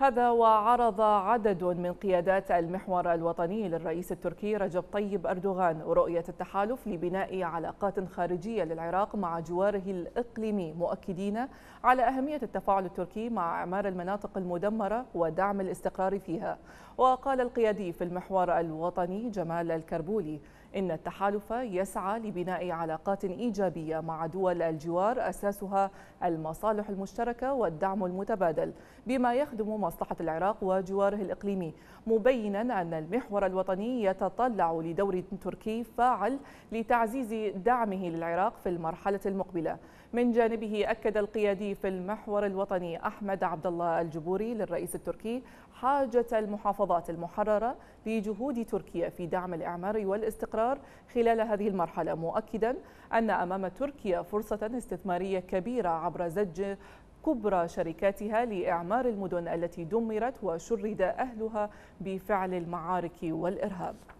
هذا وعرض عدد من قيادات المحور الوطني للرئيس التركي رجب طيب أردوغان رؤية التحالف لبناء علاقات خارجية للعراق مع جواره الإقليمي مؤكدين على أهمية التفاعل التركي مع إعمار المناطق المدمرة ودعم الاستقرار فيها وقال القيادي في المحور الوطني جمال الكربولي إن التحالف يسعى لبناء علاقات إيجابية مع دول الجوار أساسها المصالح المشتركة والدعم المتبادل بما يخدم مصلحة العراق وجواره الإقليمي مبينا أن المحور الوطني يتطلع لدور تركي فاعل لتعزيز دعمه للعراق في المرحلة المقبلة من جانبه أكد القيادي في المحور الوطني أحمد عبد الله الجبوري للرئيس التركي حاجة المحافظات المحررة لجهود تركيا في دعم الإعمار والاستقرار الاستقرار خلال هذه المرحلة مؤكدا أن أمام تركيا فرصة استثمارية كبيرة عبر زج كبرى شركاتها لإعمار المدن التي دمرت وشرد أهلها بفعل المعارك والإرهاب